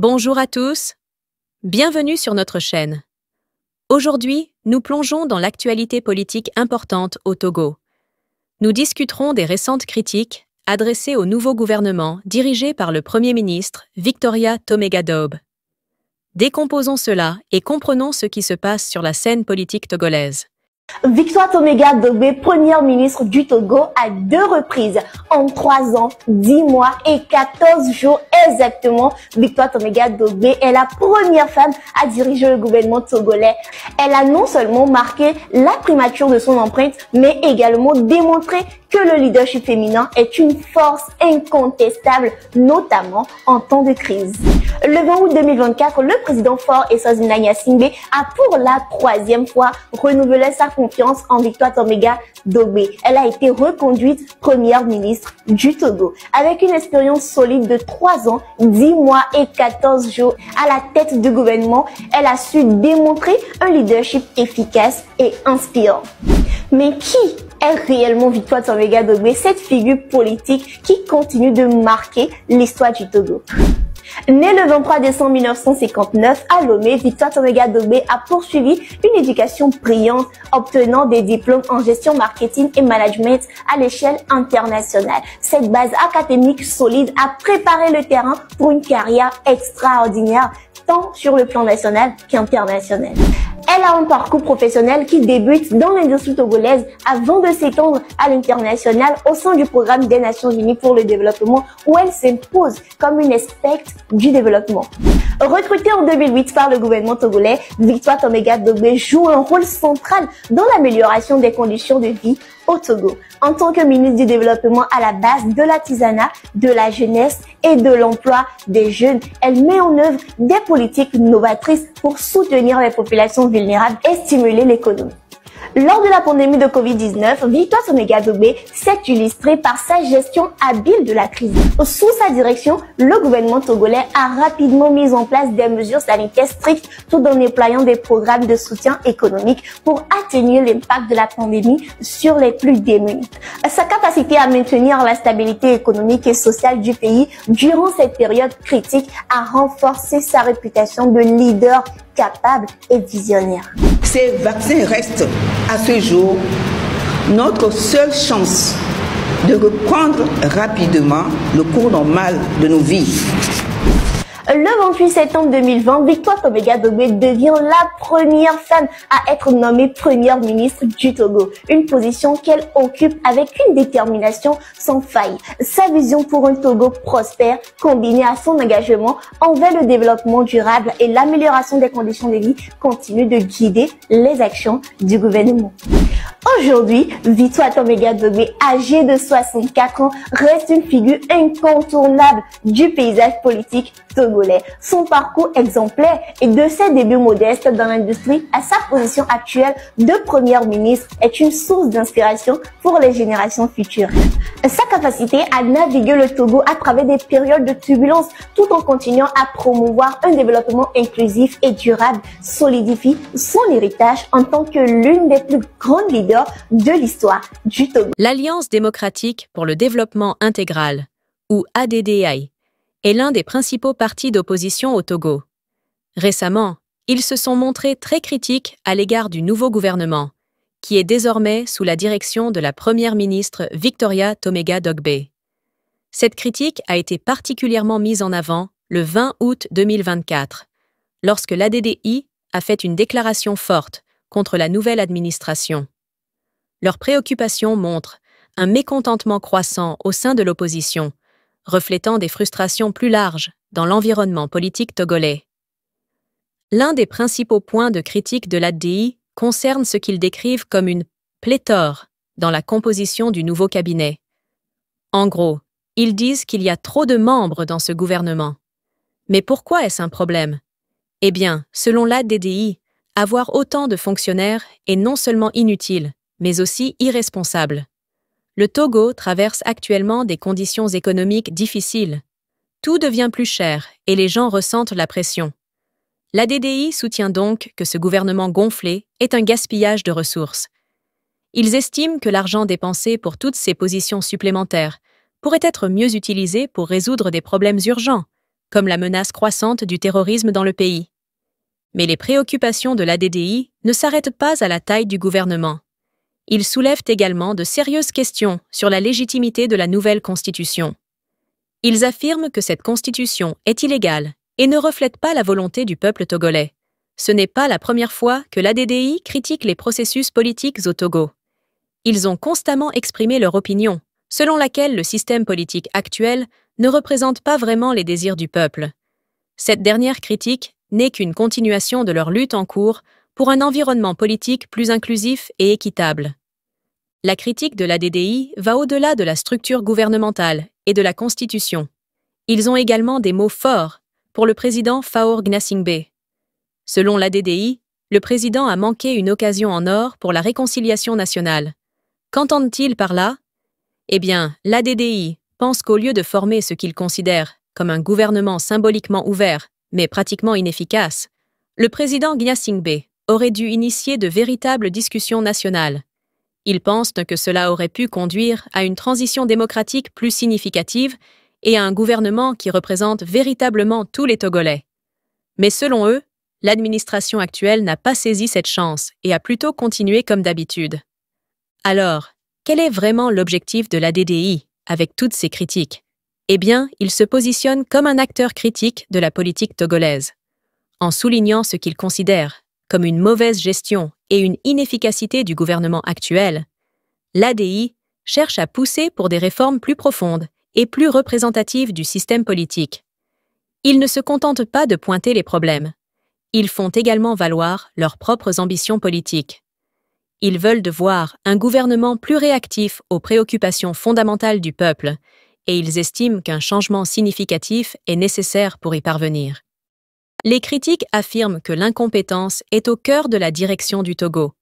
Bonjour à tous. Bienvenue sur notre chaîne. Aujourd'hui, nous plongeons dans l'actualité politique importante au Togo. Nous discuterons des récentes critiques adressées au nouveau gouvernement dirigé par le Premier ministre Victoria Tomega-Dob. Décomposons cela et comprenons ce qui se passe sur la scène politique togolaise. Victoria Toméga est première ministre du Togo, à deux reprises en 3 ans, 10 mois et 14 jours exactement. Victoire Toméga Dobé est la première femme à diriger le gouvernement togolais. Elle a non seulement marqué la primature de son empreinte, mais également démontré que le leadership féminin est une force incontestable, notamment en temps de crise. Le 20 août 2024, le président fort Essozina Simbe a pour la troisième fois renouvelé sa confiance en Victoire Toméga Dobé. Elle a été reconduite première ministre du Togo, avec une expérience solide de 3 ans, 10 mois et 14 jours à la tête du gouvernement, elle a su démontrer un leadership efficace et inspirant. Mais qui est réellement Victoire méga Dogbe, cette figure politique qui continue de marquer l'histoire du Togo Né le 23 décembre 1959 à Lomé, Victor Tomega a poursuivi une éducation brillante, obtenant des diplômes en gestion marketing et management à l'échelle internationale. Cette base académique solide a préparé le terrain pour une carrière extraordinaire, tant sur le plan national qu'international. Elle a un parcours professionnel qui débute dans l'industrie togolaise avant de s'étendre à l'international au sein du programme des Nations Unies pour le développement où elle s'impose comme une aspect du développement. Recrutée en 2008 par le gouvernement togolais, Victoire Tomega Dobé joue un rôle central dans l'amélioration des conditions de vie Togo en tant que ministre du développement à la base de l'artisanat, de la jeunesse et de l'emploi des jeunes. Elle met en œuvre des politiques novatrices pour soutenir les populations vulnérables et stimuler l'économie. Lors de la pandémie de Covid-19, Victoire sonega s'est illustrée par sa gestion habile de la crise. Sous sa direction, le gouvernement togolais a rapidement mis en place des mesures sanitaires strictes tout en déployant des programmes de soutien économique pour atténuer l'impact de la pandémie sur les plus démunis. Sa capacité à maintenir la stabilité économique et sociale du pays durant cette période critique a renforcé sa réputation de leader capable et visionnaire. Ces vaccins restent à ce jour, notre seule chance de reprendre rapidement le cours normal de nos vies le 28 septembre 2020, Victoire toméga Dogbe devient la première femme à être nommée première ministre du Togo. Une position qu'elle occupe avec une détermination sans faille. Sa vision pour un Togo prospère, combinée à son engagement envers le développement durable et l'amélioration des conditions de vie, continue de guider les actions du gouvernement. Aujourd'hui, Victoire Tomega Dobé, âgée de 64 ans, reste une figure incontournable du paysage politique togo son parcours exemplaire et de ses débuts modestes dans l'industrie à sa position actuelle de première ministre est une source d'inspiration pour les générations futures. Sa capacité à naviguer le Togo à travers des périodes de turbulence tout en continuant à promouvoir un développement inclusif et durable solidifie son héritage en tant que l'une des plus grandes leaders de l'histoire du Togo. L'Alliance démocratique pour le développement intégral, ou ADDI, est l'un des principaux partis d'opposition au Togo. Récemment, ils se sont montrés très critiques à l'égard du nouveau gouvernement, qui est désormais sous la direction de la Première ministre Victoria Tomega Dogbe. Cette critique a été particulièrement mise en avant le 20 août 2024, lorsque l'ADDI a fait une déclaration forte contre la nouvelle administration. Leurs préoccupations montrent un mécontentement croissant au sein de l'opposition reflétant des frustrations plus larges dans l'environnement politique togolais. L'un des principaux points de critique de l'ADDI concerne ce qu'ils décrivent comme une pléthore dans la composition du nouveau cabinet. En gros, ils disent qu'il y a trop de membres dans ce gouvernement. Mais pourquoi est-ce un problème Eh bien, selon l'ADDI, avoir autant de fonctionnaires est non seulement inutile, mais aussi irresponsable le Togo traverse actuellement des conditions économiques difficiles. Tout devient plus cher et les gens ressentent la pression. La DDI soutient donc que ce gouvernement gonflé est un gaspillage de ressources. Ils estiment que l'argent dépensé pour toutes ces positions supplémentaires pourrait être mieux utilisé pour résoudre des problèmes urgents, comme la menace croissante du terrorisme dans le pays. Mais les préoccupations de la DDI ne s'arrêtent pas à la taille du gouvernement ils soulèvent également de sérieuses questions sur la légitimité de la nouvelle Constitution. Ils affirment que cette Constitution est illégale et ne reflète pas la volonté du peuple togolais. Ce n'est pas la première fois que l'ADDI critique les processus politiques au Togo. Ils ont constamment exprimé leur opinion, selon laquelle le système politique actuel ne représente pas vraiment les désirs du peuple. Cette dernière critique n'est qu'une continuation de leur lutte en cours pour un environnement politique plus inclusif et équitable. La critique de la DDI va au-delà de la structure gouvernementale et de la Constitution. Ils ont également des mots forts pour le président Faour Gnassingbé. Selon la DDI, le président a manqué une occasion en or pour la réconciliation nationale. Qu'entendent-ils par là Eh bien, la DDI pense qu'au lieu de former ce qu'il considère comme un gouvernement symboliquement ouvert, mais pratiquement inefficace, le président Gnassingbé aurait dû initier de véritables discussions nationales ils pensent que cela aurait pu conduire à une transition démocratique plus significative et à un gouvernement qui représente véritablement tous les Togolais. Mais selon eux, l'administration actuelle n'a pas saisi cette chance et a plutôt continué comme d'habitude. Alors, quel est vraiment l'objectif de la DDI avec toutes ces critiques Eh bien, il se positionne comme un acteur critique de la politique togolaise, en soulignant ce qu'il considère comme une mauvaise gestion et une inefficacité du gouvernement actuel, l'ADI cherche à pousser pour des réformes plus profondes et plus représentatives du système politique. Ils ne se contentent pas de pointer les problèmes. Ils font également valoir leurs propres ambitions politiques. Ils veulent devoir un gouvernement plus réactif aux préoccupations fondamentales du peuple, et ils estiment qu'un changement significatif est nécessaire pour y parvenir. Les critiques affirment que l'incompétence est au cœur de la direction du Togo.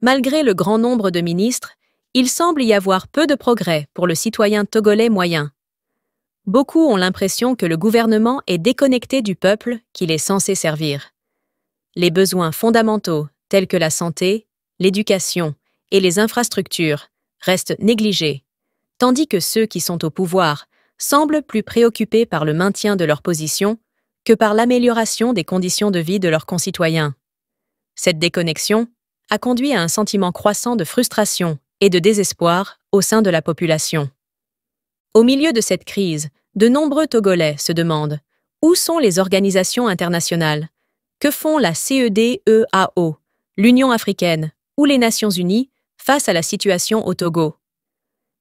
Malgré le grand nombre de ministres, il semble y avoir peu de progrès pour le citoyen togolais moyen. Beaucoup ont l'impression que le gouvernement est déconnecté du peuple qu'il est censé servir. Les besoins fondamentaux, tels que la santé, l'éducation et les infrastructures, restent négligés, tandis que ceux qui sont au pouvoir semblent plus préoccupés par le maintien de leur position que par l'amélioration des conditions de vie de leurs concitoyens. Cette déconnexion a conduit à un sentiment croissant de frustration et de désespoir au sein de la population. Au milieu de cette crise, de nombreux Togolais se demandent où sont les organisations internationales Que font la CEDEAO, l'Union africaine ou les Nations unies face à la situation au Togo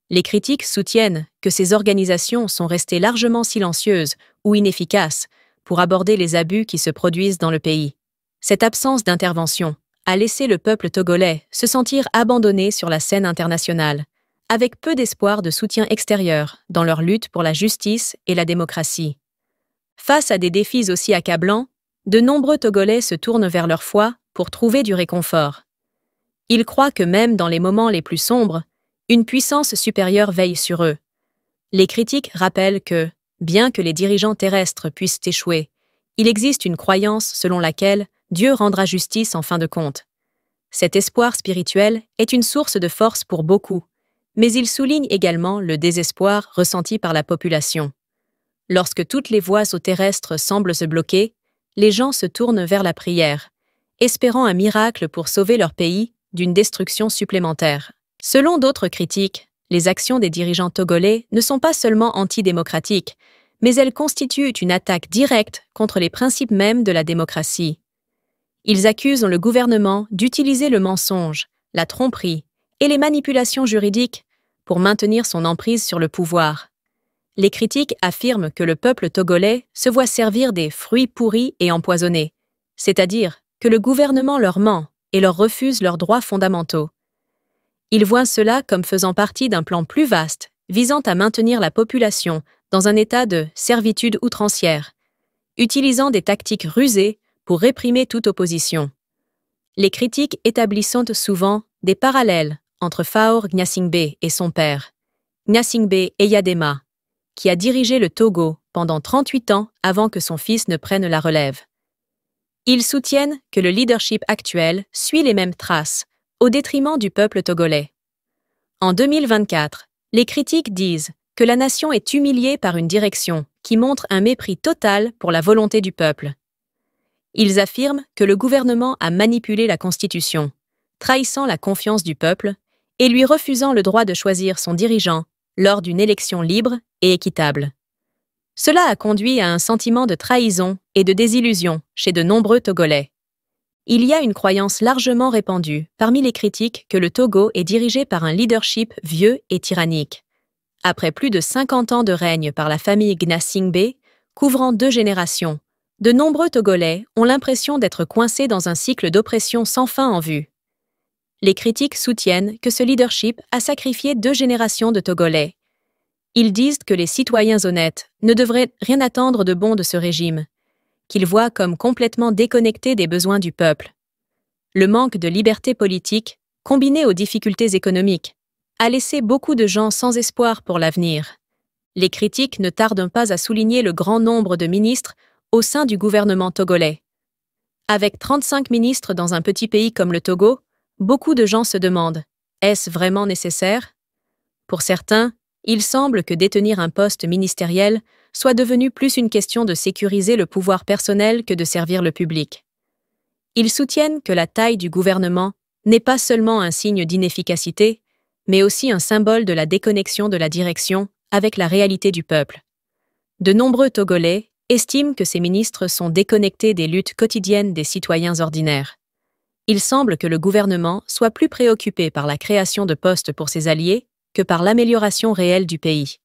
Les critiques soutiennent que ces organisations sont restées largement silencieuses ou inefficaces pour aborder les abus qui se produisent dans le pays. Cette absence d'intervention a laissé le peuple togolais se sentir abandonné sur la scène internationale, avec peu d'espoir de soutien extérieur dans leur lutte pour la justice et la démocratie. Face à des défis aussi accablants, de nombreux Togolais se tournent vers leur foi pour trouver du réconfort. Ils croient que même dans les moments les plus sombres, une puissance supérieure veille sur eux. Les critiques rappellent que, Bien que les dirigeants terrestres puissent échouer, il existe une croyance selon laquelle Dieu rendra justice en fin de compte. Cet espoir spirituel est une source de force pour beaucoup, mais il souligne également le désespoir ressenti par la population. Lorsque toutes les voies au terrestre semblent se bloquer, les gens se tournent vers la prière, espérant un miracle pour sauver leur pays d'une destruction supplémentaire. Selon d'autres critiques, les actions des dirigeants togolais ne sont pas seulement antidémocratiques, mais elles constituent une attaque directe contre les principes mêmes de la démocratie. Ils accusent le gouvernement d'utiliser le mensonge, la tromperie et les manipulations juridiques pour maintenir son emprise sur le pouvoir. Les critiques affirment que le peuple togolais se voit servir des fruits pourris et empoisonnés, c'est-à-dire que le gouvernement leur ment et leur refuse leurs droits fondamentaux. Il voit cela comme faisant partie d'un plan plus vaste, visant à maintenir la population dans un état de servitude outrancière, utilisant des tactiques rusées pour réprimer toute opposition. Les critiques établissent souvent des parallèles entre Faor Gnassingbé et son père, Gnassingbé Eyadema, qui a dirigé le Togo pendant 38 ans avant que son fils ne prenne la relève. Ils soutiennent que le leadership actuel suit les mêmes traces, au détriment du peuple togolais. En 2024, les critiques disent que la nation est humiliée par une direction qui montre un mépris total pour la volonté du peuple. Ils affirment que le gouvernement a manipulé la Constitution, trahissant la confiance du peuple et lui refusant le droit de choisir son dirigeant lors d'une élection libre et équitable. Cela a conduit à un sentiment de trahison et de désillusion chez de nombreux Togolais. Il y a une croyance largement répandue parmi les critiques que le Togo est dirigé par un leadership vieux et tyrannique. Après plus de 50 ans de règne par la famille Gnassingbé, couvrant deux générations, de nombreux Togolais ont l'impression d'être coincés dans un cycle d'oppression sans fin en vue. Les critiques soutiennent que ce leadership a sacrifié deux générations de Togolais. Ils disent que les citoyens honnêtes ne devraient rien attendre de bon de ce régime, qu'il voit comme complètement déconnecté des besoins du peuple. Le manque de liberté politique, combiné aux difficultés économiques, a laissé beaucoup de gens sans espoir pour l'avenir. Les critiques ne tardent pas à souligner le grand nombre de ministres au sein du gouvernement togolais. Avec 35 ministres dans un petit pays comme le Togo, beaucoup de gens se demandent est-ce vraiment nécessaire Pour certains, il semble que détenir un poste ministériel soit devenu plus une question de sécuriser le pouvoir personnel que de servir le public. Ils soutiennent que la taille du gouvernement n'est pas seulement un signe d'inefficacité, mais aussi un symbole de la déconnexion de la direction avec la réalité du peuple. De nombreux Togolais estiment que ces ministres sont déconnectés des luttes quotidiennes des citoyens ordinaires. Il semble que le gouvernement soit plus préoccupé par la création de postes pour ses alliés que par l'amélioration réelle du pays.